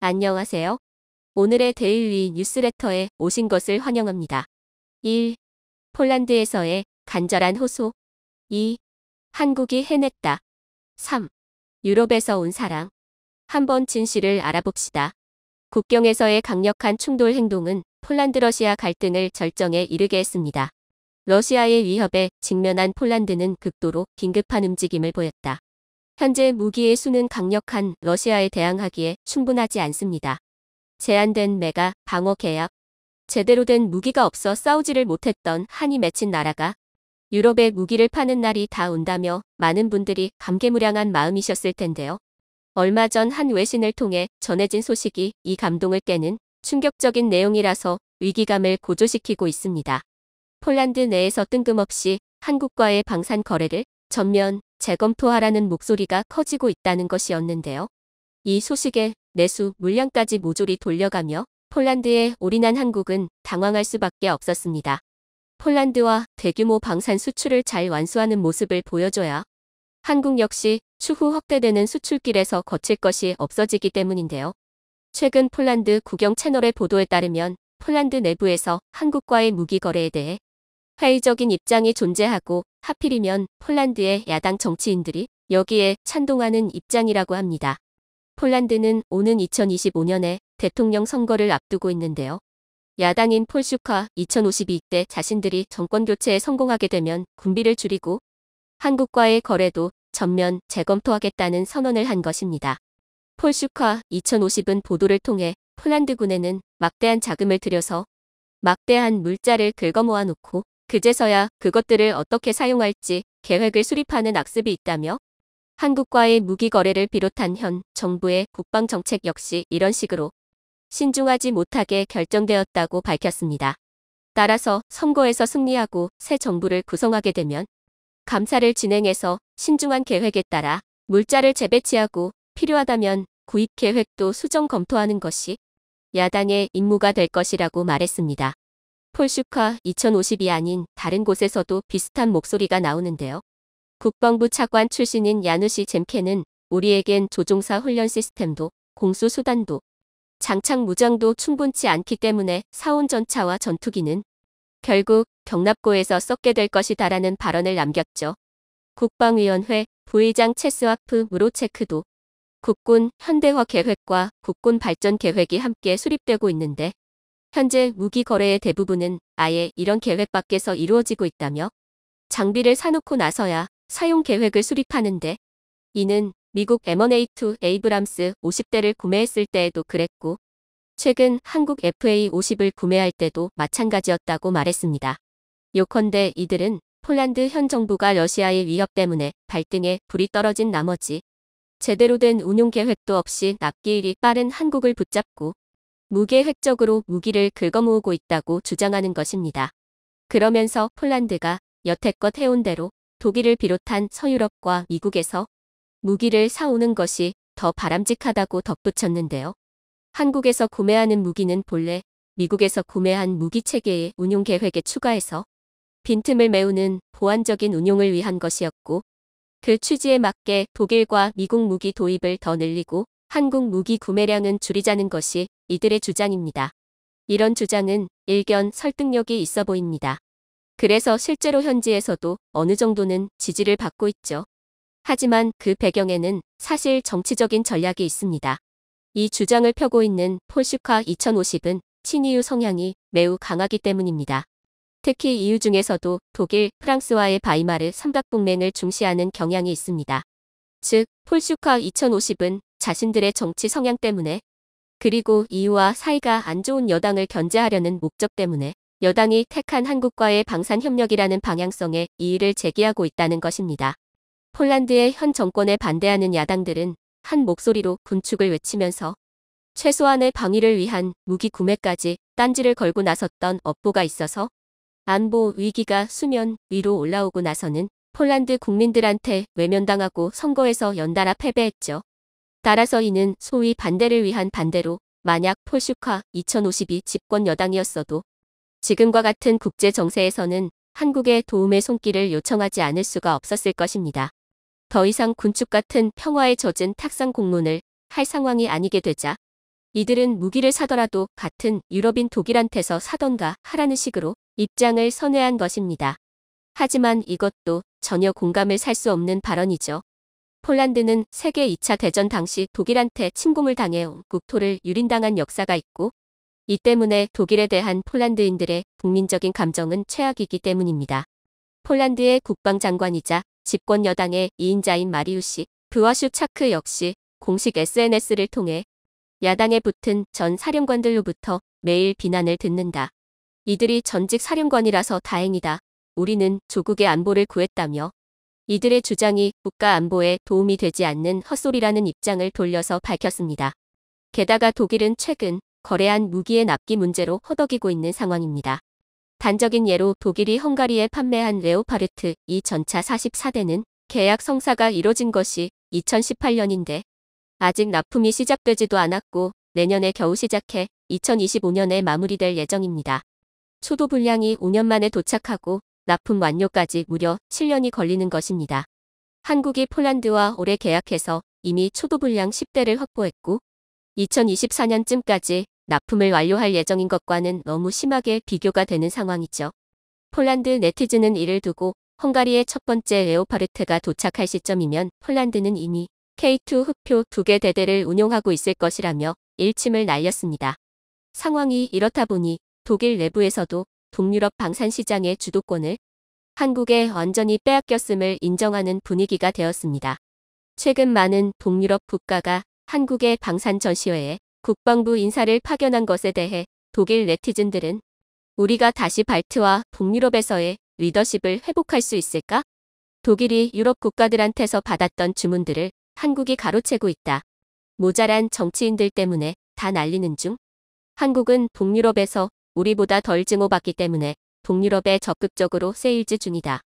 안녕하세요. 오늘의 데일리 뉴스레터에 오신 것을 환영합니다. 1. 폴란드에서의 간절한 호소 2. 한국이 해냈다 3. 유럽에서 온 사랑 한번 진실을 알아봅시다. 국경에서의 강력한 충돌 행동은 폴란드 러시아 갈등을 절정에 이르게 했습니다. 러시아의 위협에 직면한 폴란드는 극도로 긴급한 움직임을 보였다. 현재 무기의 수는 강력한 러시아에 대항하기에 충분하지 않습니다. 제한된 메가 방어 계약, 제대로 된 무기가 없어 싸우지를 못했던 한이 맺힌 나라가 유럽에 무기를 파는 날이 다 온다며 많은 분들이 감개무량한 마음이셨을 텐데요. 얼마 전 한 외신을 통해 전해진 소식이 이 감동을 깨는 충격적인 내용이라서 위기감을 고조시키고 있습니다. 폴란드 내에서 뜬금없이 한국과의 방산 거래를 전면 재검토하라는 목소리가 커지고 있다는 것이었는데요. 이 소식에 내수 물량까지 모조리 돌려가며 폴란드에 올인한 한국은 당황할 수밖에 없었습니다. 폴란드와 대규모 방산 수출을 잘 완수하는 모습을 보여줘야 한국 역시 추후 확대되는 수출길에서 거칠 것이 없어지기 때문인데요. 최근 폴란드 국영 채널의 보도에 따르면 폴란드 내부에서 한국과의 무기 거래에 대해 회의적인 입장이 존재하고 하필이면 폴란드의 야당 정치인들이 여기에 찬동하는 입장이라고 합니다. 폴란드는 오는 2025년에 대통령 선거를 앞두고 있는데요. 야당인 폴슈카 2052때 자신들이 정권 교체에 성공하게 되면 군비를 줄이고 한국과의 거래도 전면 재검토하겠다는 선언을 한 것입니다. 폴슈카 2050은 보도를 통해 폴란드군에는 막대한 자금을 들여서 막대한 물자를 긁어모아 놓고 그제서야 그것들을 어떻게 사용할지 계획을 수립하는 악습이 있다며 한국과의 무기 거래를 비롯한 현 정부의 국방 정책 역시 이런 식으로 신중하지 못하게 결정되었다고 밝혔습니다. 따라서 선거에서 승리하고 새 정부를 구성하게 되면 감사를 진행해서 신중한 계획에 따라 물자를 재배치하고 필요하다면 구입 계획도 수정 검토하는 것이 야당의 임무가 될 것이라고 말했습니다. 폴슈카 2050이 아닌 다른 곳에서도 비슷한 목소리가 나오는데요. 국방부 차관 출신인 야누시 젬케는 우리에겐 조종사 훈련 시스템도 공수 수단도 장착 무장도 충분치 않기 때문에 사온 전차와 전투기는 결국 경납고에서 썩게 될 것이다라는 발언을 남겼죠. 국방위원회 부의장 체스와프 무로체크도 국군 현대화 계획과 국군 발전 계획이 함께 수립되고 있는데 현재 무기 거래의 대부분은 아예 이런 계획 밖에서 이루어지고 있다며 장비를 사놓고 나서야 사용 계획을 수립하는데 이는 미국 M&A2 에이브람스 50대를 구매했을 때에도 그랬고 최근 한국 FA50을 구매할 때도 마찬가지였다고 말했습니다. 요컨대 이들은 폴란드 현 정부가 러시아의 위협 때문에 발등에 불이 떨어진 나머지 제대로 된 운용 계획도 없이 납기일이 빠른 한국을 붙잡고 무계획적으로 무기를 긁어모으고 있다고 주장하는 것입니다. 그러면서 폴란드가 여태껏 해온 대로 독일을 비롯한 서유럽과 미국에서 무기를 사오는 것이 더 바람직하다고 덧붙였는데요. 한국에서 구매하는 무기는 본래 미국에서 구매한 무기체계의 운용 계획에 추가해서 빈틈을 메우는 보완적인 운용을 위한 것이었고 그 취지에 맞게 독일과 미국 무기 도입을 더 늘리고 한국 무기 구매량은 줄이자는 것이 이들의 주장입니다. 이런 주장은 일견 설득력이 있어 보입니다. 그래서 실제로 현지에서도 어느 정도는 지지를 받고 있죠. 하지만 그 배경에는 사실 정치적인 전략이 있습니다. 이 주장을 펴고 있는 폴슈카 2050은 친이유 성향이 매우 강하기 때문입니다. 특히 이유 중에서도 독일, 프랑스와의 바이마르 삼각동맹을 중시하는 경향이 있습니다. 즉, 폴슈카 2050은 자신들의 정치 성향 때문에 그리고 이유와 사이가 안 좋은 여당을 견제하려는 목적 때문에 여당이 택한 한국과의 방산협력이라는 방향성에 이의를 제기하고 있다는 것입니다. 폴란드의 현 정권에 반대하는 야당들은 한 목소리로 군축을 외치면서 최소한의 방위를 위한 무기 구매까지 딴지를 걸고 나섰던 업보가 있어서 안보 위기가 수면 위로 올라오고 나서는 폴란드 국민들한테 외면당하고 선거에서 연달아 패배했죠. 따라서 이는 소위 반대를 위한 반대로 만약 폴슈카 2052 집권 여당이었어도 지금과 같은 국제 정세에서는 한국의 도움의 손길을 요청하지 않을 수가 없었을 것입니다. 더 이상 군축 같은 평화에 젖은 탁상 공론을 할 상황이 아니게 되자 이들은 무기를 사더라도 같은 유럽인 독일한테서 사던가 하라는 식으로 입장을 선회한 것입니다. 하지만 이것도 전혀 공감을 살 수 없는 발언이죠. 폴란드는 세계 2차 대전 당시 독일한테 침공을 당해 온 국토를 유린당한 역사가 있고 이 때문에 독일에 대한 폴란드인들의 국민적인 감정은 최악이기 때문입니다. 폴란드의 국방장관이자 집권 여당의 2인자인 마리우시 브와슈 차크 역시 공식 SNS를 통해 야당에 붙은 전 사령관들로부터 매일 비난을 듣는다. 이들이 전직 사령관이라서 다행이다. 우리는 조국의 안보를 구했다며 이들의 주장이 국가 안보에 도움이 되지 않는 헛소리라는 입장을 돌려서 밝혔습니다. 게다가 독일은 최근 거래한 무기의 납기 문제로 허덕이고 있는 상황입니다. 단적인 예로 독일이 헝가리에 판매한 레오파르트 이 전차 44대는 계약 성사가 이뤄진 것이 2018년인데 아직 납품이 시작되지도 않았고 내년에 겨우 시작해 2025년에 마무리될 예정입니다. 초도 분량이 5년 만에 도착하고 납품 완료까지 무려 7년이 걸리는 것입니다. 한국이 폴란드와 올해 계약해서 이미 초도 분량 10대를 확보했고 2024년쯤까지 납품을 완료할 예정인 것과는 너무 심하게 비교가 되는 상황이죠. 폴란드 네티즌은 이를 두고 헝가리의 첫 번째 레오파르트가 도착할 시점이면 폴란드는 이미 K2 흑표 두 개 대대를 운용하고 있을 것이라며 일침을 날렸습니다. 상황이 이렇다 보니 독일 내부에서도 동유럽 방산시장의 주도권을 한국에 완전히 빼앗겼음을 인정하는 분위기가 되었습니다. 최근 많은 동유럽 국가가 한국의 방산 전시회에 국방부 인사를 파견한 것에 대해 독일 네티즌들은 우리가 다시 발트와 동유럽에서의 리더십을 회복할 수 있을까? 독일이 유럽 국가들한테서 받았던 주문들을 한국이 가로채고 있다. 모자란 정치인들 때문에 다 날리는 중 한국은 동유럽에서 우리보다 덜 증오받기 때문에 동유럽에 적극적으로 세일즈 중이다.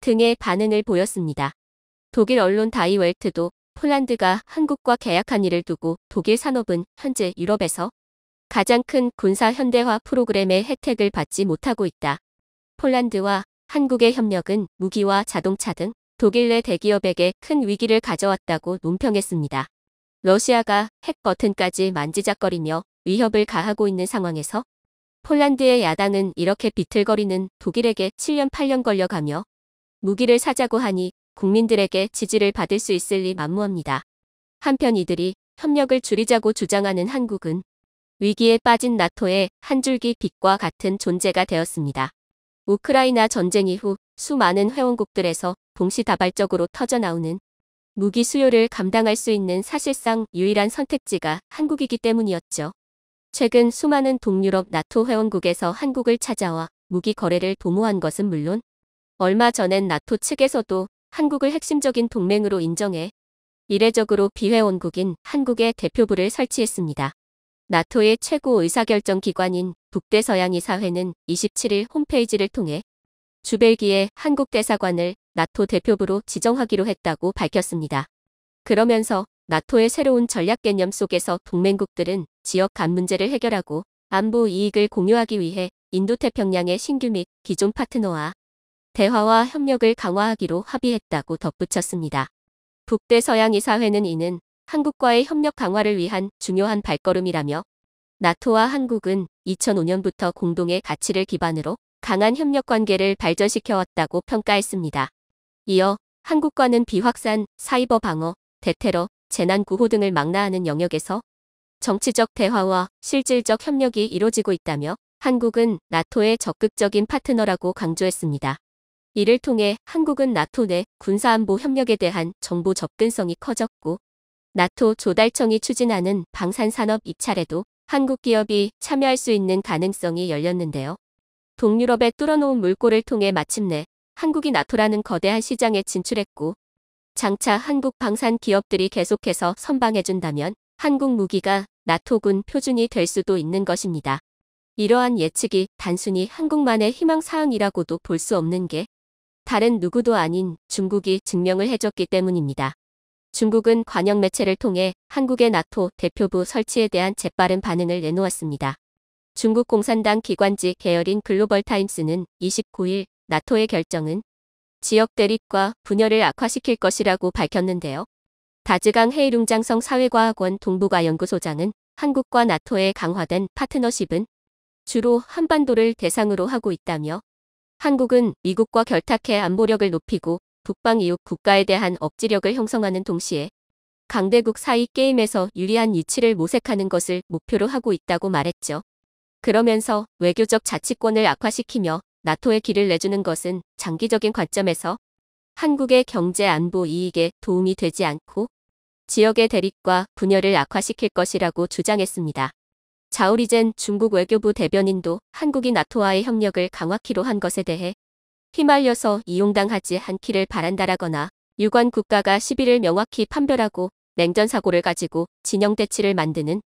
등의 반응을 보였습니다. 독일 언론 다이웰트도 폴란드가 한국과 계약한 일을 두고 독일 산업은 현재 유럽에서 가장 큰 군사 현대화 프로그램의 혜택을 받지 못하고 있다. 폴란드와 한국의 협력은 무기와 자동차 등 독일 내 대기업에게 큰 위기를 가져왔다고 논평했습니다. 러시아가 핵 버튼까지 만지작거리며 위협을 가하고 있는 상황에서 폴란드의 야당은 이렇게 비틀거리는 독일에게 7년 8년 걸려가며 무기를 사자고 하니 국민들에게 지지를 받을 수 있을리 만무합니다. 한편 이들이 협력을 줄이자고 주장하는 한국은 위기에 빠진 나토의 한 줄기 빛과 같은 존재가 되었습니다. 우크라이나 전쟁 이후 수많은 회원국들에서 동시다발적으로 터져나오는 무기 수요를 감당할 수 있는 사실상 유일한 선택지가 한국이기 때문이었죠. 최근 수많은 동유럽 나토 회원국에서 한국을 찾아와 무기 거래를 도모한 것은 물론 얼마 전엔 나토 측에서도 한국을 핵심적인 동맹으로 인정해 이례적으로 비회원국인 한국의 대표부를 설치했습니다. 나토의 최고 의사결정 기관인 북대서양이사회는 27일 홈페이지를 통해 주벨기에 한국 대사관을 나토 대표부로 지정하기로 했다고 밝혔습니다. 그러면서 나토의 새로운 전략 개념 속에서 동맹국들은 지역 간 문제를 해결하고 안보 이익을 공유하기 위해 인도태평양의 신규 및 기존 파트너와 대화와 협력을 강화하기로 합의했다고 덧붙였습니다. 북대서양이사회는 이는 한국과의 협력 강화를 위한 중요한 발걸음이라며 나토와 한국은 2005년부터 공동의 가치를 기반으로 강한 협력 관계를 발전시켜왔다고 평가했습니다. 이어 한국과는 비확산, 사이버 방어, 대테러, 재난구호 등을 망라하는 영역에서 정치적 대화와 실질적 협력이 이루어지고 있다며 한국은 나토의 적극적인 파트너라고 강조했습니다. 이를 통해 한국은 나토 내 군사안보 협력에 대한 정보 접근성이 커졌고 나토 조달청이 추진하는 방산산업 입찰에도 한국 기업이 참여할 수 있는 가능성이 열렸는데요. 동유럽에 뚫어놓은 물꼬를 통해 마침내 한국이 나토라는 거대한 시장에 진출했고 장차 한국 방산 기업들이 계속해서 선방해준다면 한국 무기가 나토군 표준이 될 수도 있는 것입니다. 이러한 예측이 단순히 한국만의 희망사항이라고도 볼 수 없는 게 다른 누구도 아닌 중국이 증명을 해줬기 때문입니다. 중국은 관영 매체를 통해 한국의 나토 대표부 설치에 대한 재빠른 반응을 내놓았습니다. 중국 공산당 기관지 계열인 글로벌 타임스는 29일 나토의 결정은 지역 대립과 분열을 악화시킬 것이라고 밝혔는데요. 다즈강 헤이룽장성 사회과학원 동북아연구소장은 한국과 나토의 강화된 파트너십은 주로 한반도를 대상으로 하고 있다며 한국은 미국과 결탁해 안보력을 높이고 북방 이웃 국가에 대한 억지력을 형성하는 동시에 강대국 사이 게임에서 유리한 위치를 모색하는 것을 목표로 하고 있다고 말했죠. 그러면서 외교적 자치권을 악화시키며 나토의 길을 내주는 것은 장기적인 관점에서 한국의 경제 안보 이익에 도움이 되지 않고 지역의 대립과 분열을 악화시킬 것이라고 주장했습니다. 자우리젠 중국 외교부 대변인도 한국이 나토와의 협력을 강화키로 한 것에 대해 휘말려서 이용당하지 않기를 바란다라거나 유관 국가가 시비를 명확히 판별하고 냉전 사고를 가지고 진영 대치를 만드는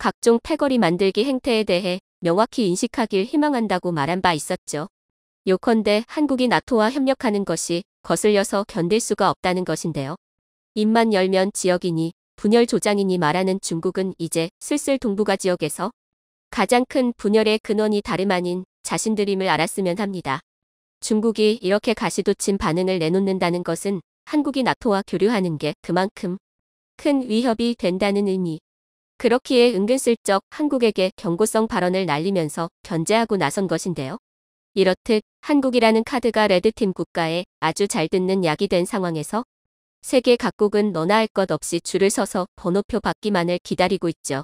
각종 패거리 만들기 행태에 대해 명확히 인식하길 희망한다고 말한 바 있었죠. 요컨대 한국이 나토와 협력하는 것이 거슬려서 견딜 수가 없다는 것인데요. 입만 열면 지역이니 분열 조장이니 말하는 중국은 이제 슬슬 동북아 지역에서 가장 큰 분열의 근원이 다름 아닌 자신들임을 알았으면 합니다. 중국이 이렇게 가시도친 반응을 내놓는다는 것은 한국이 나토와 교류하는 게 그만큼 큰 위협이 된다는 의미. 그렇기에 은근슬쩍 한국에게 경고성 발언을 날리면서 견제하고 나선 것인데요. 이렇듯 한국이라는 카드가 레드팀 국가에 아주 잘 듣는 약이 된 상황에서 세계 각국은 너나 할 것 없이 줄을 서서 번호표 받기만을 기다리고 있죠.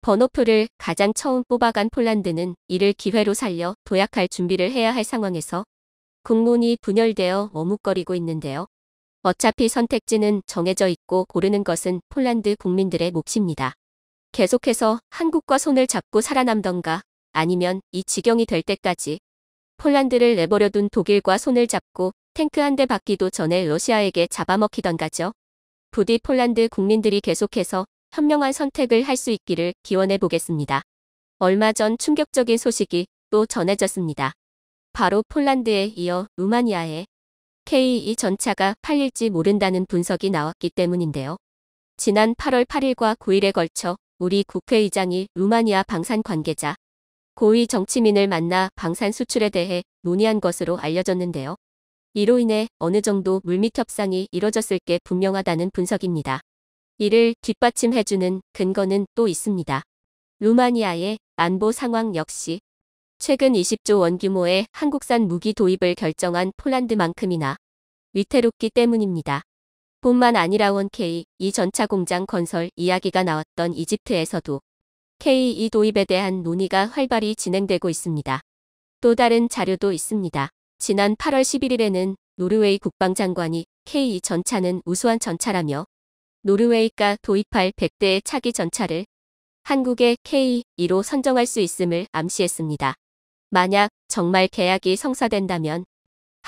번호표를 가장 처음 뽑아간 폴란드는 이를 기회로 살려 도약할 준비를 해야 할 상황에서 국론이 분열되어 머뭇거리고 있는데요. 어차피 선택지는 정해져 있고 고르는 것은 폴란드 국민들의 몫입니다. 계속해서 한국과 손을 잡고 살아남던가 아니면 이 지경이 될 때까지 폴란드를 내버려둔 독일과 손을 잡고 탱크 한 대 받기도 전에 러시아에게 잡아먹히던가죠. 부디 폴란드 국민들이 계속해서 현명한 선택을 할 수 있기를 기원해 보겠습니다. 얼마 전 충격적인 소식이 또 전해졌습니다. 바로 폴란드에 이어 루마니아에 K2 전차가 팔릴지 모른다는 분석이 나왔기 때문인데요. 지난 8월 8일과 9일에 걸쳐 우리 국회의장이 루마니아 방산 관계자 고위 정치민을 만나 방산 수출에 대해 논의한 것으로 알려졌는데요. 이로 인해 어느 정도 물밑 협상이 이뤄졌을 게 분명하다는 분석입니다. 이를 뒷받침해주는 근거는 또 있습니다. 루마니아의 안보 상황 역시 최근 20조 원 규모의 한국산 무기 도입을 결정한 폴란드만큼이나 위태롭기 때문입니다. 뿐만 아니라 원K 이 전차 공장 건설 이야기가 나왔던 이집트에서도 K2 도입에 대한 논의가 활발히 진행되고 있습니다. 또 다른 자료도 있습니다. 지난 8월 11일에는 노르웨이 국방장관이 K2 전차는 우수한 전차라며 노르웨이가 도입할 100대의 차기 전차를 한국의 K2로 선정할 수 있음을 암시했습니다. 만약 정말 계약이 성사된다면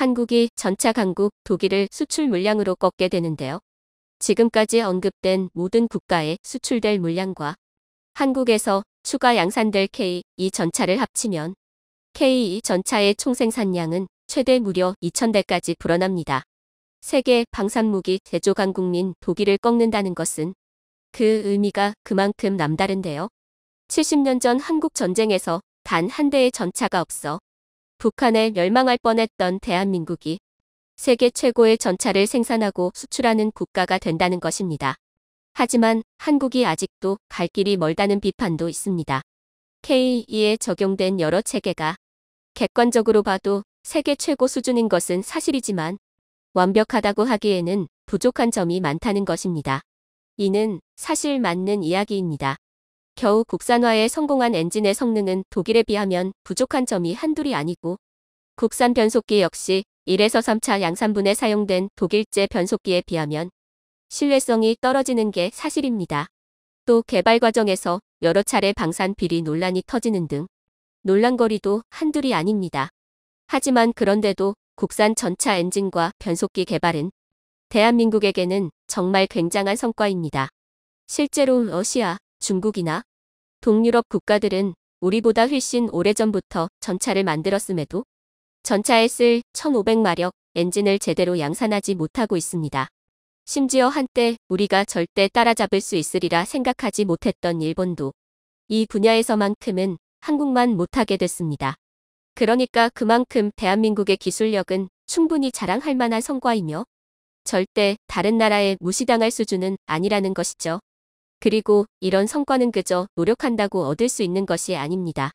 한국이 전차 강국 독일을 수출 물량으로 꺾게 되는데요. 지금까지 언급된 모든 국가에 수출될 물량과 한국에서 추가 양산될 K2 전차를 합치면 K2 전차의 총생산량은 최대 무려 2,000대까지 불어납니다. 세계 방산무기 제조 강국민 독일을 꺾는다는 것은 그 의미가 그만큼 남다른데요. 70년 전 한국 전쟁에서 단 한 대의 전차가 없어 북한에 멸망할 뻔했던 대한민국이 세계 최고의 전차를 생산하고 수출하는 국가가 된다는 것입니다. 하지만 한국이 아직도 갈 길이 멀다는 비판도 있습니다. k 2에 e 적용된 여러 체계가 객관적으로 봐도 세계 최고 수준인 것은 사실이지만 완벽하다고 하기에는 부족한 점이 많다는 것입니다. 이는 사실 맞는 이야기입니다. 겨우 국산화에 성공한 엔진의 성능은 독일에 비하면 부족한 점이 한둘이 아니고 국산 변속기 역시 1에서 3차 양산분에 사용된 독일제 변속기에 비하면 신뢰성이 떨어지는 게 사실입니다. 또 개발 과정에서 여러 차례 방산 비리 논란이 터지는 등 논란거리도 한둘이 아닙니다. 하지만 그런데도 국산 전차 엔진과 변속기 개발은 대한민국에게는 정말 굉장한 성과입니다. 실제로 러시아, 중국이나 동유럽 국가들은 우리보다 훨씬 오래전부터 전차를 만들었음에도 전차에 쓸 1500마력 엔진을 제대로 양산하지 못하고 있습니다. 심지어 한때 우리가 절대 따라잡을 수 있으리라 생각하지 못했던 일본도 이 분야에서만큼은 한국만 못하게 됐습니다. 그러니까 그만큼 대한민국의 기술력은 충분히 자랑할 만한 성과이며 절대 다른 나라에 무시당할 수준은 아니라는 것이죠. 그리고 이런 성과는 그저 노력한다고 얻을 수 있는 것이 아닙니다.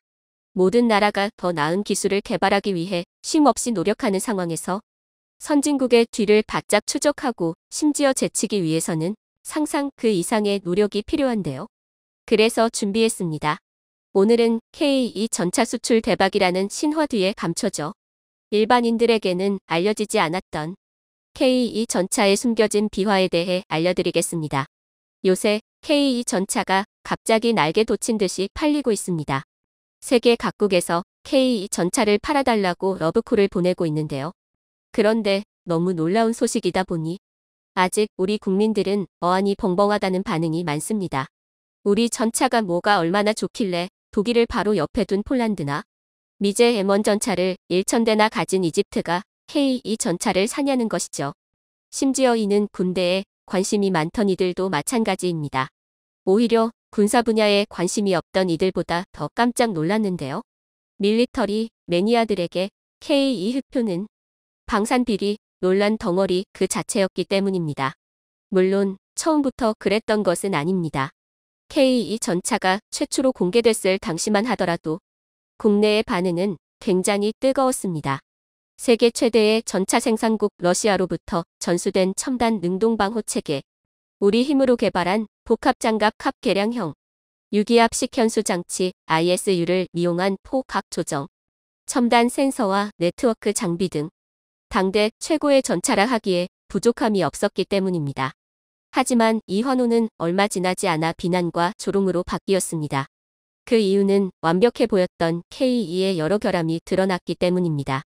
모든 나라가 더 나은 기술을 개발하기 위해 쉼없이 노력하는 상황에서 선진국의 뒤를 바짝 추적하고 심지어 제치기 위해서는 상상 그 이상의 노력이 필요한데요. 그래서 준비했습니다. 오늘은 K2 전차 수출 대박이라는 신화 뒤에 감춰져 일반인들에게는 알려지지 않았던 K2 전차의 숨겨진 비화에 대해 알려드리겠습니다. 요새 K2 전차가 갑자기 날개 돋친 듯이 팔리고 있습니다. 세계 각국에서 K2 전차를 팔아달라고 러브콜을 보내고 있는데요. 그런데 너무 놀라운 소식이다 보니 아직 우리 국민들은 어안이 벙벙하다는 반응이 많습니다. 우리 전차가 뭐가 얼마나 좋길래 독일을 바로 옆에 둔 폴란드나 미제 M1 전차를 1천대나 가진 이집트가 K2 전차를 사냐는 것이죠. 심지어 이는 군대에 관심이 많던 이들도 마찬가지입니다. 오히려 군사 분야에 관심이 없던 이들보다 더 깜짝 놀랐는데요. 밀리터리 매니아들에게 K2 흑표는 방산 비리 논란 덩어리 그 자체였기 때문입니다. 물론 처음부터 그랬던 것은 아닙니다. K2 전차가 최초로 공개됐을 당시만 하더라도 국내의 반응은 굉장히 뜨거웠습니다. 세계 최대의 전차 생산국 러시아로부터 전수된 첨단 능동방호 체계, 우리 힘으로 개발한 복합장갑 캅 개량형, 유기압식 현수 장치 ISU를 이용한 포각 조정, 첨단 센서와 네트워크 장비 등 당대 최고의 전차라 하기에 부족함이 없었기 때문입니다. 하지만 이 환호는 얼마 지나지 않아 비난과 조롱으로 바뀌었습니다. 그 이유는 완벽해 보였던 K2의 여러 결함이 드러났기 때문입니다.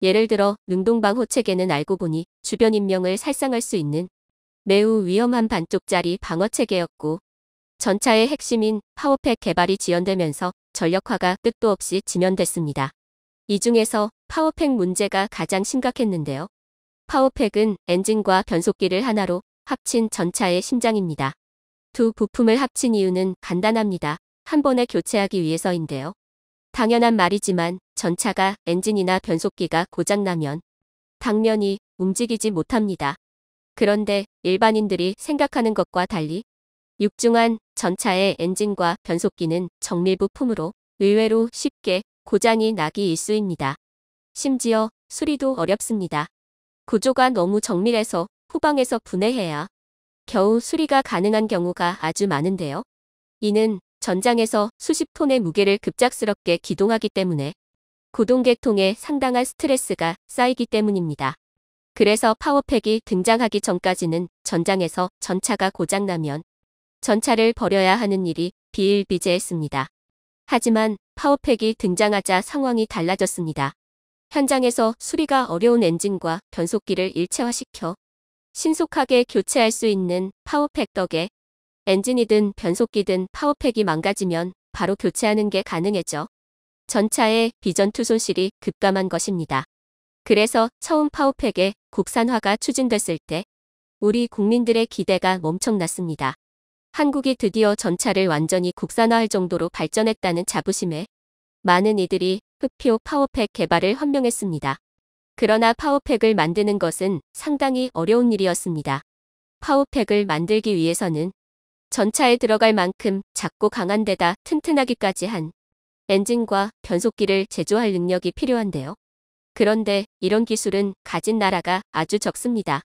예를 들어 능동방 호체계는 알고 보니 주변 인명을 살상할 수 있는 매우 위험한 반쪽짜리 방어체계였고 전차의 핵심인 파워팩 개발이 지연되면서 전력화가 끝도 없이 지면됐습니다이 중에서 파워팩 문제가 가장 심각했는데요. 파워팩은 엔진과 변속기를 하나로 합친 전차의 심장입니다. 두 부품을 합친 이유는 간단합니다. 한 번에 교체하기 위해서인데요. 당연한 말이지만 전차가 엔진이나 변속기가 고장나면 당면히 움직이지 못합니다. 그런데 일반인들이 생각하는 것과 달리 육중한 전차의 엔진과 변속기는 정밀부품으로 의외로 쉽게 고장이 나기 일쑤입니다 심지어 수리도 어렵습니다. 구조가 너무 정밀해서 후방에서 분해해야 겨우 수리가 가능한 경우가 아주 많은데요. 이는 전장에서 수십 톤의 무게를 급작스럽게 기동하기 때문에 구동계통에 상당한 스트레스가 쌓이기 때문입니다. 그래서 파워팩이 등장하기 전까지는 전장에서 전차가 고장나면 전차를 버려야 하는 일이 비일비재했습니다. 하지만 파워팩이 등장하자 상황이 달라졌습니다. 현장에서 수리가 어려운 엔진과 변속기를 일체화시켜 신속하게 교체할 수 있는 파워팩 덕에 엔진이든 변속기든 파워팩이 망가지면 바로 교체하는 게 가능해져 전차의 비전투 손실이 급감한 것입니다. 그래서 처음 파워팩의 국산화가 추진됐을 때 우리 국민들의 기대가 엄청났습니다. 한국이 드디어 전차를 완전히 국산화할 정도로 발전했다는 자부심에 많은 이들이 흑표 파워팩 개발을 헌명했습니다. 그러나 파워팩을 만드는 것은 상당히 어려운 일이었습니다. 파워팩을 만들기 위해서는 전차에 들어갈 만큼 작고 강한 데다 튼튼하기까지 한 엔진과 변속기를 제조할 능력이 필요한데요. 그런데 이런 기술은 가진 나라가 아주 적습니다.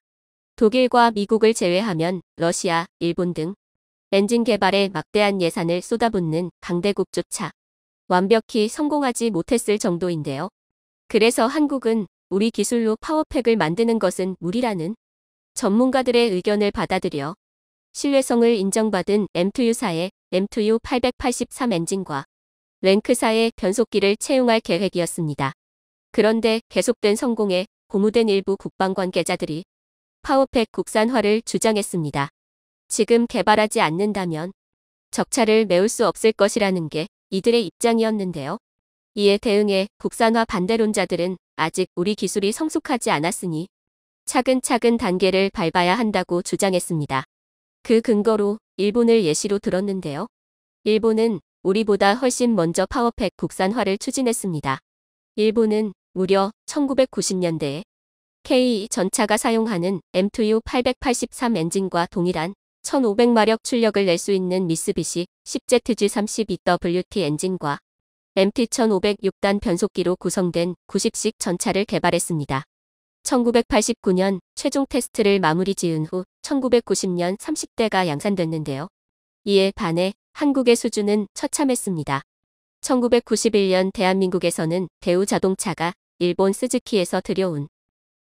독일과 미국을 제외하면 러시아, 일본 등 엔진 개발에 막대한 예산을 쏟아붓는 강대국조차 완벽히 성공하지 못했을 정도인데요. 그래서 한국은 우리 기술로 파워팩을 만드는 것은 무리라는 전문가들의 의견을 받아들여 신뢰성을 인정받은 M2U사의 M2U 883 엔진과 랭크사의 변속기를 채용할 계획이었습니다. 그런데 계속된 성공에 고무된 일부 국방 관계자들이 파워팩 국산화를 주장했습니다. 지금 개발하지 않는다면 적차를 메울 수 없을 것이라는 게 이들의 입장이었는데요. 이에 대응해 국산화 반대론자들은 아직 우리 기술이 성숙하지 않았으니 차근차근 단계를 밟아야 한다고 주장했습니다. 그 근거로 일본을 예시로 들었는데요. 일본은 우리보다 훨씬 먼저 파워팩 국산화를 추진했습니다. 일본은 무려 1990년대에 K e 전차가 사용하는 M2U 883 엔진과 동일한 1500마력 출력을 낼 수 있는 미쓰비시 10ZG32WT 엔진과 MT-1506단 변속기로 구성된 90식 전차를 개발했습니다. 1989년 최종 테스트를 마무리 지은 후 1990년 30대가 양산됐는데요. 이에 반해 한국의 수준은 처참했습니다. 1991년 대한민국에서는 대우 자동차가 일본 스즈키에서 들여온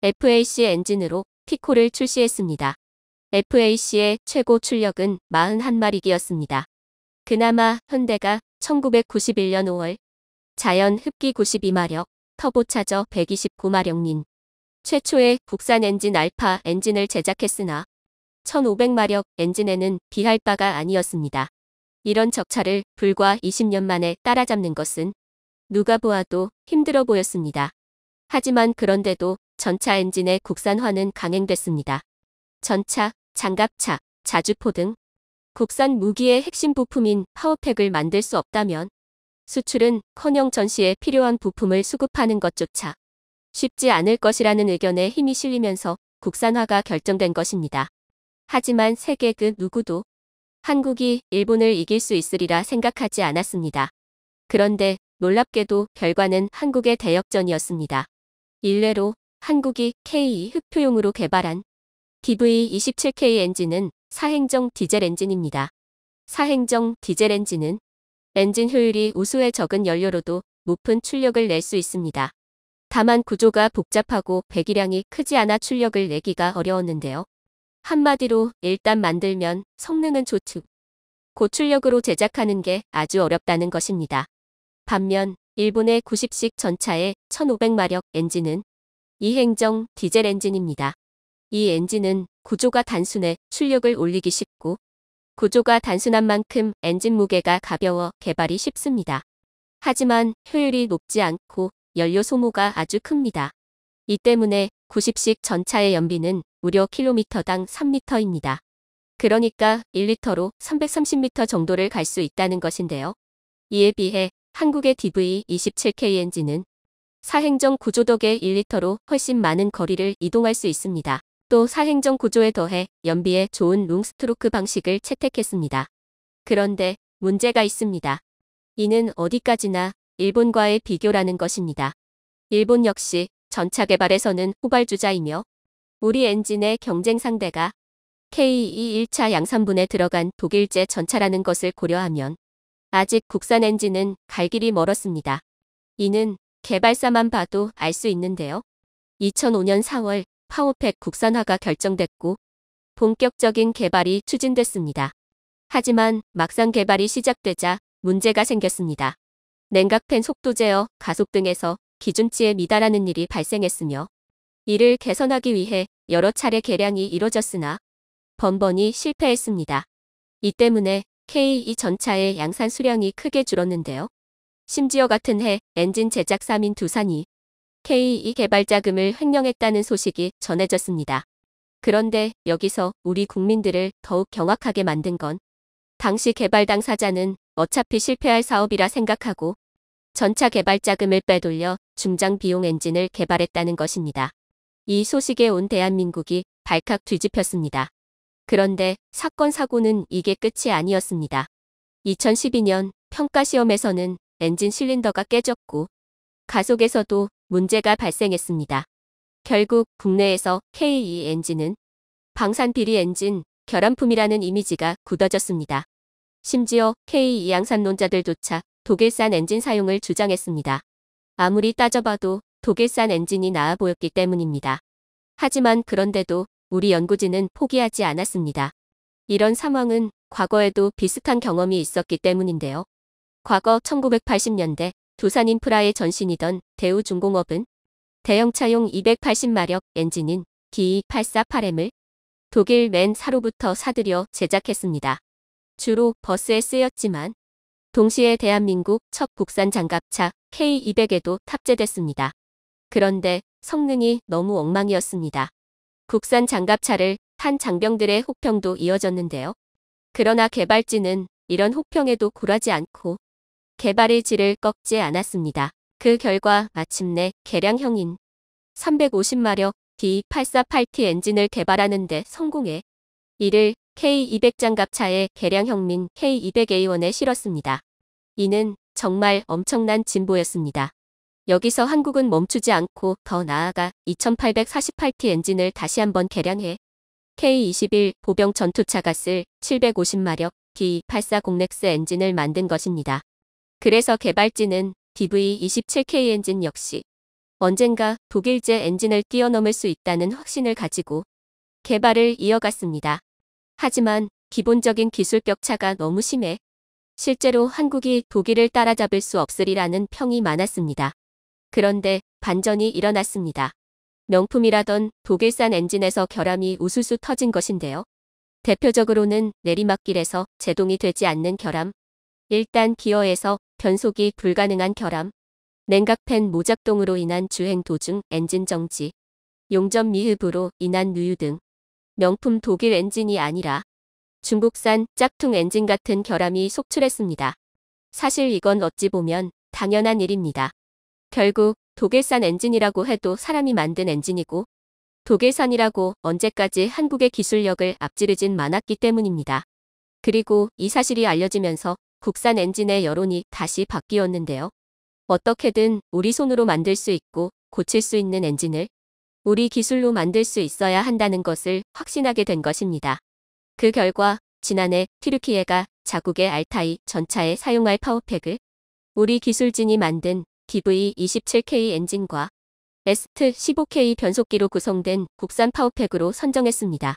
FAC 엔진으로 피코를 출시했습니다. FAC의 최고 출력은 41마리기였습니다. 그나마 현대가 1991년 5월 자연 흡기 92마력, 터보차저 129마력인 최초의 국산 엔진 알파 엔진을 제작했으나 1500마력 엔진에는 비할 바가 아니었습니다. 이런 적차를 불과 20년 만에 따라잡는 것은 누가 보아도 힘들어 보였습니다. 하지만 그런데도 전차 엔진의 국산화는 강행됐습니다. 전차, 장갑차, 자주포 등 국산 무기의 핵심 부품인 파워팩을 만들 수 없다면 수출은 커녕 전시에 필요한 부품을 수급하는 것조차 쉽지 않을 것이라는 의견에 힘이 실리면서 국산화가 결정된 것입니다. 하지만 세계 그 누구도 한국이 일본을 이길 수 있으리라 생각하지 않았습니다. 그런데 놀랍게도 결과는 한국의 대역전이었습니다. 일례로 한국이 K e 흑표용으로 개발한 DV27K 엔진은 사행정 디젤 엔진입니다. 사행정 디젤 엔진은 엔진 효율이 우수해 적은 연료로도 높은 출력을 낼 수 있습니다. 다만 구조가 복잡하고 배기량이 크지 않아 출력을 내기가 어려웠는데요. 한마디로 일단 만들면 성능은 좋듯 고출력으로 제작하는 게 아주 어렵다는 것입니다. 반면 일본의 90식 전차의 1500마력 엔진은 이행정 디젤 엔진입니다. 이 엔진은 구조가 단순해 출력을 올리기 쉽고 구조가 단순한 만큼 엔진 무게가 가벼워 개발이 쉽습니다. 하지만 효율이 높지 않고 연료 소모가 아주 큽니다. 이 때문에 90식 전차의 연비는 무려 킬로미터당 3리터입니다. 그러니까 1리터로 3 3 0미터 정도를 갈 수 있다는 것인데요. 이에 비해 한국의 DV27K 엔진은 사행정 구조 덕에 1리터로 훨씬 많은 거리를 이동할 수 있습니다. 또 사행정 구조에 더해 연비에 좋은 롱스트로크 방식을 채택했습니다. 그런데 문제가 있습니다. 이는 어디까지나 일본과의 비교라는 것입니다. 일본 역시 전차 개발에서는 후발주자이며 우리 엔진의 경쟁 상대가 KE 1차 양산분에 들어간 독일제 전차라는 것을 고려하면 아직 국산 엔진은 갈 길이 멀었습니다. 이는 개발사만 봐도 알 수 있는데요. 2005년 4월 파워팩 국산화가 결정됐고 본격적인 개발이 추진됐습니다. 하지만 막상 개발이 시작되자 문제가 생겼습니다. 냉각팬 속도 제어, 가속 등에서 기준치에 미달하는 일이 발생했으며 이를 개선하기 위해 여러 차례 개량이 이뤄졌으나 번번이 실패했습니다. 이 때문에 K2 전차의 양산 수량이 크게 줄었는데요. 심지어 같은 해 엔진 제작사인 두산이 K2 개발 자금을 횡령했다는 소식이 전해졌습니다. 그런데 여기서 우리 국민들을 더욱 경악하게 만든 건 당시 개발 당사자는 어차피 실패할 사업이라 생각하고 전차 개발 자금을 빼돌려 중장 비용 엔진을 개발했다는 것입니다. 이 소식에 온 대한민국이 발칵 뒤집혔습니다. 그런데 사건 사고는 이게 끝이 아니었습니다. 2012년 평가시험에서는 엔진 실린더가 깨졌고 가속에서도 문제가 발생했습니다. 결국 국내에서 KE 엔진은 방산 비리 엔진, 결함품이라는 이미지가 굳어졌습니다. 심지어 K e 양산론자들조차 독일산 엔진 사용을 주장했습니다. 아무리 따져봐도 독일산 엔진이 나아 보였기 때문입니다. 하지만 그런데도 우리 연구진은 포기하지 않았습니다. 이런 상황은 과거에도 비슷한 경험이 있었기 때문인데요. 과거 1980년대 두산 인프라의 전신이던 대우중공업은 대형차용 280마력 엔진인 D848M을 독일 맨사로부터 사들여 제작했습니다. 주로 버스에 쓰였지만 동시에 대한민국 첫 국산 장갑차 K200에도 탑재됐습니다. 그런데 성능이 너무 엉망이었습니다. 국산 장갑차를 탄 장병들의 혹평도 이어졌는데요. 그러나 개발진은 이런 혹평에도 굴하지 않고 개발의 질을 꺾지 않았습니다. 그 결과 마침내 개량형인 350마력 D848T 엔진을 개발하는데 성공해 이를 K200 장갑차에 개량 형민 k 2 0 0 a 1에 실었습니다. 이는 정말 엄청난 진보였습니다. 여기서 한국은 멈추지 않고 더 나아가 2848T 엔진을 다시 한번 개량해 K21 보병 전투차가 쓸 750마력 d 8 4 0 넥스 엔진을 만든 것입니다. 그래서 개발진은 DV27K 엔진 역시 언젠가 독일제 엔진을 뛰어넘을 수 있다는 확신을 가지고 개발을 이어갔습니다. 하지만 기본적인 기술 격차가 너무 심해 실제로 한국이 독일을 따라잡을 수 없으리라는 평이 많았습니다. 그런데 반전이 일어났습니다. 명품이라던 독일산 엔진에서 결함이 우수수 터진 것인데요. 대표적으로는 내리막길에서 제동이 되지 않는 결함, 일단 기어에서 변속이 불가능한 결함, 냉각팬 모작동으로 인한 주행 도중 엔진 정지, 용접 미흡으로 인한 누유 등 명품 독일 엔진이 아니라 중국산 짝퉁 엔진 같은 결함이 속출했습니다. 사실 이건 어찌 보면 당연한 일입니다. 결국 독일산 엔진이라고 해도 사람이 만든 엔진이고 독일산이라고 언제까지 한국의 기술력을 앞지르진 많았기 때문입니다. 그리고 이 사실이 알려지면서 국산 엔진의 여론이 다시 바뀌었는데요. 어떻게든 우리 손으로 만들 수 있고 고칠 수 있는 엔진을 우리 기술로 만들 수 있어야 한다는 것을 확신하게 된 것입니다. 그 결과 지난해 튀르키에가 자국의 알타이 전차에 사용할 파워팩을 우리 기술진이 만든 DV27K 엔진과 에스트 15K 변속기로 구성된 국산 파워팩으로 선정했습니다.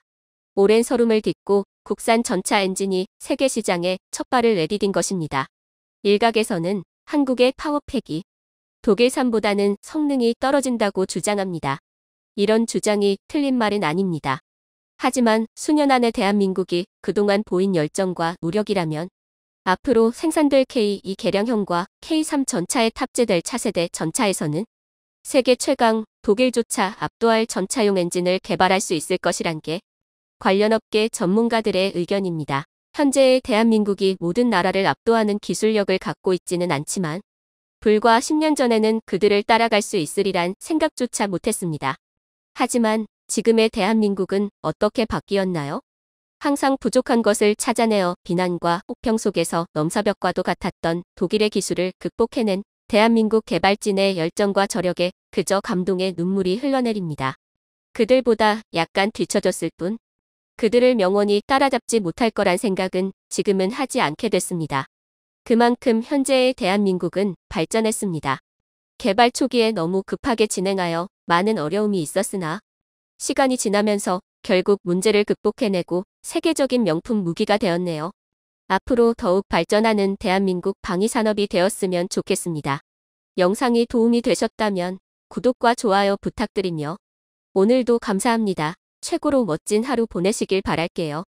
오랜 서름을 딛고 국산 전차 엔진이 세계 시장에 첫 발을 내디딘 것입니다. 일각에서는 한국의 파워팩이 독일산보다는 성능이 떨어진다고 주장합니다. 이런 주장이 틀린 말은 아닙니다. 하지만 수년 안에 대한민국이 그동안 보인 열정과 노력이라면 앞으로 생산될 K2 개량형과 K3 전차에 탑재될 차세대 전차에서는 세계 최강 독일조차 압도할 전차용 엔진을 개발할 수 있을 것이란 게 관련 업계 전문가들의 의견입니다. 현재의 대한민국이 모든 나라를 압도하는 기술력을 갖고 있지는 않지만 불과 10년 전에는 그들을 따라갈 수 있으리란 생각조차 못했습니다. 하지만 지금의 대한민국은 어떻게 바뀌었나요? 항상 부족한 것을 찾아내어 비난과 혹평 속에서 넘사벽과도 같았던 독일의 기술을 극복해낸 대한민국 개발진의 열정과 저력에 그저 감동의 눈물이 흘러내립니다. 그들보다 약간 뒤쳐졌을뿐 그들을 명언이 따라잡지 못할 거란 생각은 지금은 하지 않게 됐습니다. 그만큼 현재의 대한민국은 발전했습니다. 개발 초기에 너무 급하게 진행하여 많은 어려움이 있었으나 시간이 지나면서 결국 문제를 극복해내고 세계적인 명품 무기가 되었네요. 앞으로 더욱 발전하는 대한민국 방위산업이 되었으면 좋겠습니다. 영상이 도움이 되셨다면 구독과 좋아요 부탁드리며 오늘도 감사합니다. 최고로 멋진 하루 보내시길 바랄게요.